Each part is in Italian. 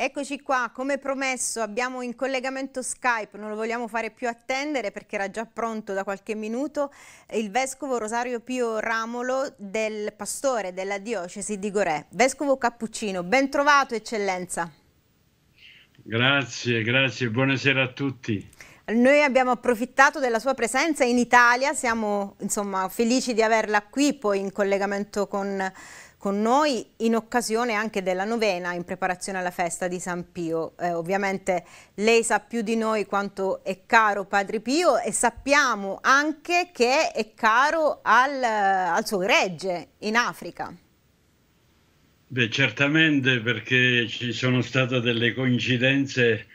Eccoci qua, come promesso abbiamo in collegamento Skype, non lo vogliamo fare più attendere perché era già pronto da qualche minuto, il Vescovo Rosario Pio Ramolo del Pastore della Diocesi di Gorè. Vescovo Cappuccino, ben trovato Eccellenza. Grazie, grazie, buonasera a tutti. Noi abbiamo approfittato della sua presenza in Italia, siamo insomma, felici di averla qui poi in collegamento con con noi in occasione anche della novena in preparazione alla festa di San Pio. Eh, ovviamente lei sa più di noi quanto è caro Padre Pio e sappiamo anche che è caro al, al suo gregge in Africa. Beh, certamente perché ci sono state delle coincidenze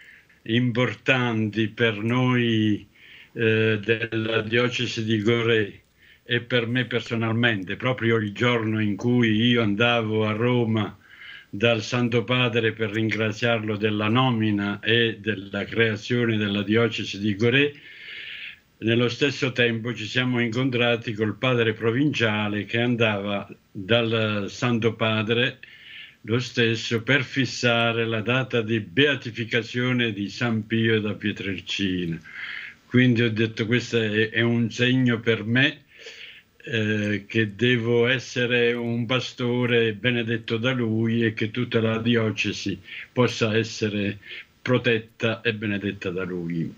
importanti per noi eh, della diocesi di Goree e per me personalmente, proprio il giorno in cui io andavo a Roma dal Santo Padre per ringraziarlo della nomina e della creazione della diocesi di Goré, nello stesso tempo ci siamo incontrati col padre provinciale che andava dal Santo Padre lo stesso per fissare la data di beatificazione di San Pio da Pietrelcina. Quindi ho detto questo è, è un segno per me eh, che devo essere un pastore benedetto da lui e che tutta la diocesi possa essere protetta e benedetta da lui.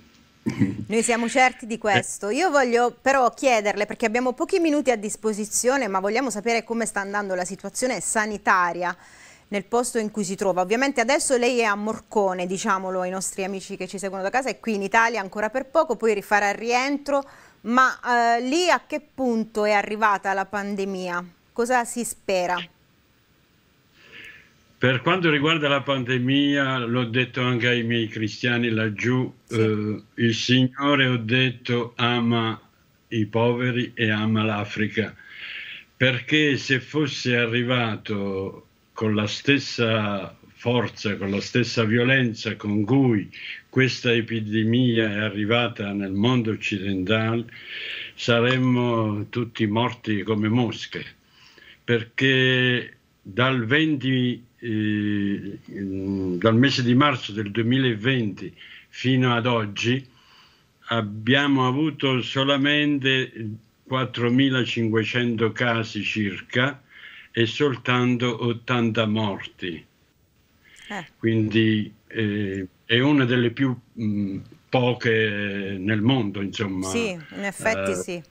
Noi siamo certi di questo. Io voglio però chiederle, perché abbiamo pochi minuti a disposizione, ma vogliamo sapere come sta andando la situazione sanitaria nel posto in cui si trova. Ovviamente adesso lei è a Morcone, diciamolo ai nostri amici che ci seguono da casa, è qui in Italia ancora per poco, poi rifarà il rientro, ma eh, lì a che punto è arrivata la pandemia? Cosa si spera? Per quanto riguarda la pandemia, l'ho detto anche ai miei cristiani laggiù, sì. eh, il Signore, ho detto, ama i poveri e ama l'Africa, perché se fosse arrivato con la stessa forza, con la stessa violenza con cui questa epidemia è arrivata nel mondo occidentale, saremmo tutti morti come mosche, perché dal, 20, eh, dal mese di marzo del 2020 fino ad oggi abbiamo avuto solamente 4.500 casi circa e soltanto 80 morti. Eh. Quindi eh, è una delle più mh, poche nel mondo, insomma. Sì, in effetti eh, sì.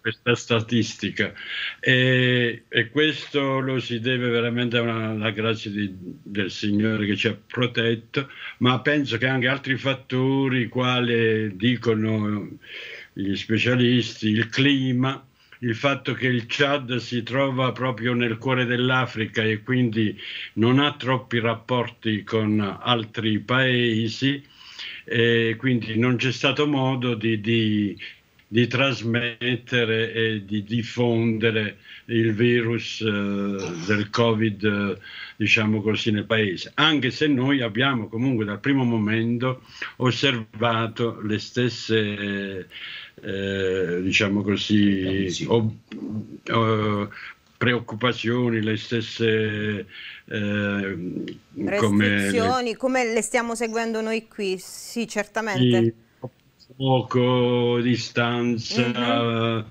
Questa statistica. E, e, questo lo si deve veramente alla grazia di, del Signore che ci ha protetto, ma penso che anche altri fattori, quali dicono gli specialisti, il clima, il fatto che il Chad si trova proprio nel cuore dell'Africa e quindi non ha troppi rapporti con altri paesi, e quindi non c'è stato modo di, di di trasmettere e di diffondere il virus eh, del Covid, eh, diciamo così, nel paese, anche se noi abbiamo comunque dal primo momento osservato le stesse, eh, diciamo così, ob- ob- eh, preoccupazioni, le stesse eh, restrizioni, come, le... come le stiamo seguendo noi qui, sì, certamente. Sì poco distanza, mm-hmm.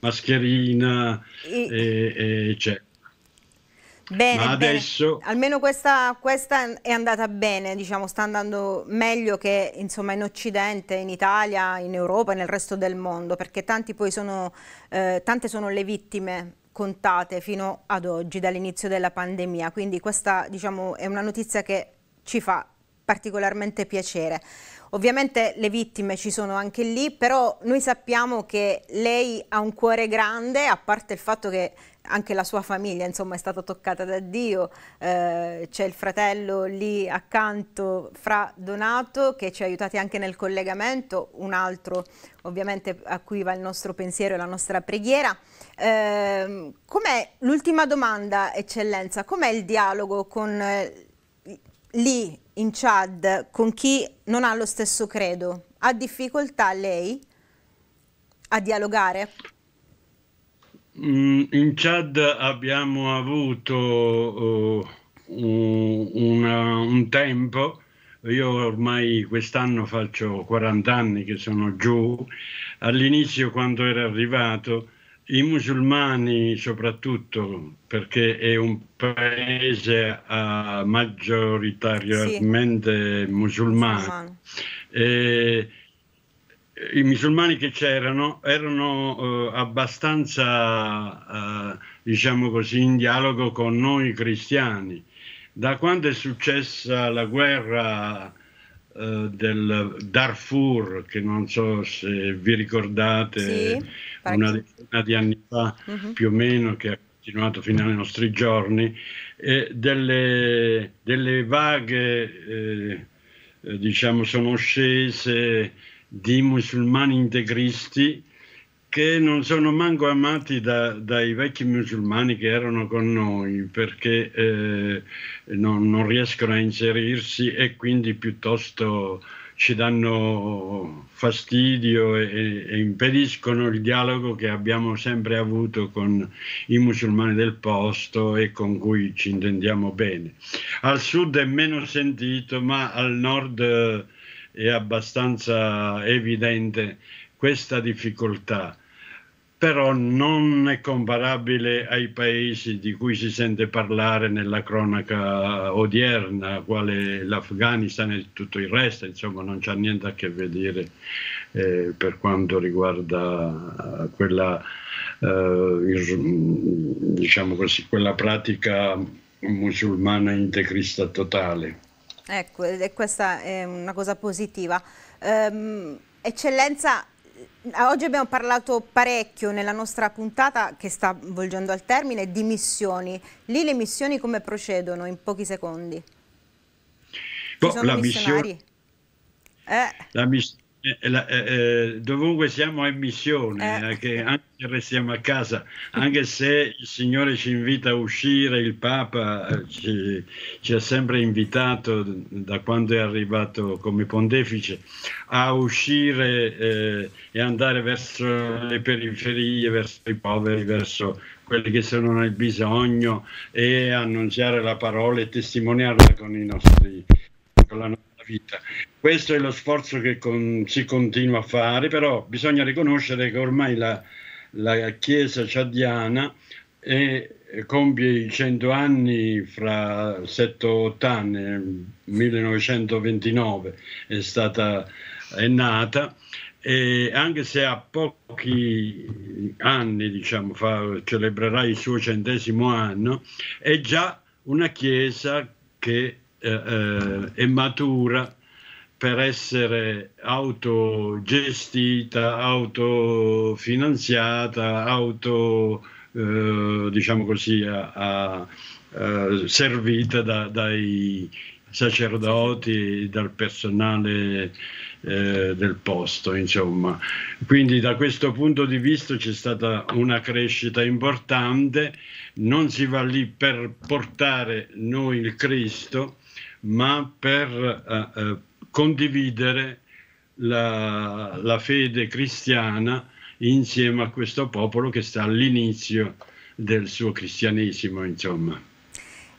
mascherina, I... e, eccetera. Cioè. Bene, adesso... Bene. almeno questa, questa, è andata bene, diciamo, sta andando meglio che insomma, in Occidente, in Italia, in Europa e nel resto del mondo, perché sono, eh, tante sono le vittime contate fino ad oggi dall'inizio della pandemia, quindi questa diciamo, è una notizia che ci fa particolarmente piacere. Ovviamente le vittime ci sono anche lì, però noi sappiamo che lei ha un cuore grande, a parte il fatto che anche la sua famiglia insomma, è stata toccata da Dio, eh, c'è il fratello lì accanto, Fra Donato, che ci ha aiutati anche nel collegamento, un altro ovviamente a cui va il nostro pensiero e la nostra preghiera. Eh, l'ultima domanda, eccellenza, com'è il dialogo con eh, lì in Chad con chi non ha lo stesso credo, ha difficoltà lei a dialogare? Mm, in Chad abbiamo avuto uh, un, una, un, tempo, io ormai quest'anno faccio 40 anni che sono giù, all'inizio quando era arrivato i musulmani soprattutto, perché è un paese uh, maggioritariamente sì. musulmano, e, i musulmani che c'erano erano uh, abbastanza, uh, diciamo così, in dialogo con noi cristiani. Da quando è successa la guerra eh, del Darfur, che non so se vi ricordate, sì, una decina di anni fa uh-huh. più o meno, che ha continuato fino ai nostri giorni, e delle, delle vaghe, eh, eh diciamo, sono scese di musulmani integristi che non sono manco amati da, dai vecchi musulmani che erano con noi perché eh, non, non, riescono a inserirsi e quindi piuttosto ci danno fastidio e, e, impediscono il dialogo che abbiamo sempre avuto con i musulmani del posto e con cui ci intendiamo bene. Al sud è meno sentito, ma al nord eh, è abbastanza evidente questa difficoltà però non è comparabile ai paesi di cui si sente parlare nella cronaca odierna, quale l'Afghanistan e tutto il resto, insomma non c'ha niente a che vedere eh, per quanto riguarda eh, quella, eh, il, diciamo così, quella pratica musulmana integrista totale. Ecco, e questa è una cosa positiva. Um, eccellenza, Ah, oggi abbiamo parlato parecchio nella nostra puntata che sta volgendo al termine di missioni. Lì le missioni come procedono in pochi secondi? Boh, Ci boh, la missionari? Missione... Eh. La missione la, eh, dovunque siamo in missione, eh. eh. che anche se restiamo a casa, anche se il Signore ci invita a uscire, il Papa eh, ci, ci ha sempre invitato da quando è arrivato come pontefice a uscire eh, e andare verso le periferie, verso i poveri, verso quelli che sono nel bisogno e annunciare la parola e testimoniarla con i nostri con la nostra vita. Questo è lo sforzo che con, si continua a fare, però bisogna riconoscere che ormai la, la Chiesa ciadiana è, compie i 100 anni fra 7 o 8 anni, 1929 è, stata, è nata e anche se a pochi anni diciamo, fa, celebrerà il suo centesimo anno, è già una chiesa che eh, e eh, matura per essere autogestita, autofinanziata, auto, eh, diciamo così, a, a, a, eh, servita da, dai sacerdoti dal personale eh, del posto, insomma. Quindi da questo punto di vista c'è stata una crescita importante, non si va lì per portare noi il Cristo, ma per eh, eh, condividere la, la, fede cristiana insieme a questo popolo che sta all'inizio del suo cristianesimo, insomma.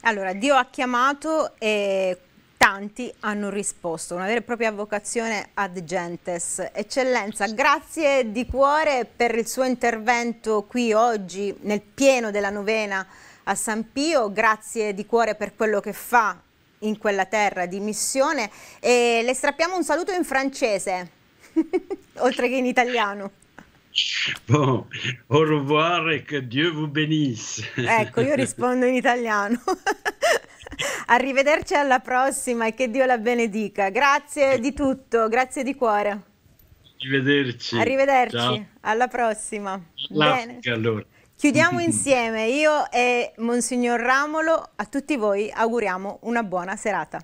Allora, Dio ha chiamato e tanti hanno risposto, una vera e propria vocazione ad gentes. Eccellenza, grazie di cuore per il suo intervento qui oggi nel pieno della novena a San Pio, grazie di cuore per quello che fa in quella terra di missione e le strappiamo un saluto in francese, oltre che in italiano. Bon, au revoir e che Dieu vous bénisse. ecco, io rispondo in italiano. Arrivederci alla prossima e che Dio la benedica. Grazie di tutto, grazie di cuore. Arrivederci. Arrivederci, Ciao. alla prossima. Allora. Chiudiamo insieme, io e Monsignor Ramolo, a tutti voi auguriamo una buona serata.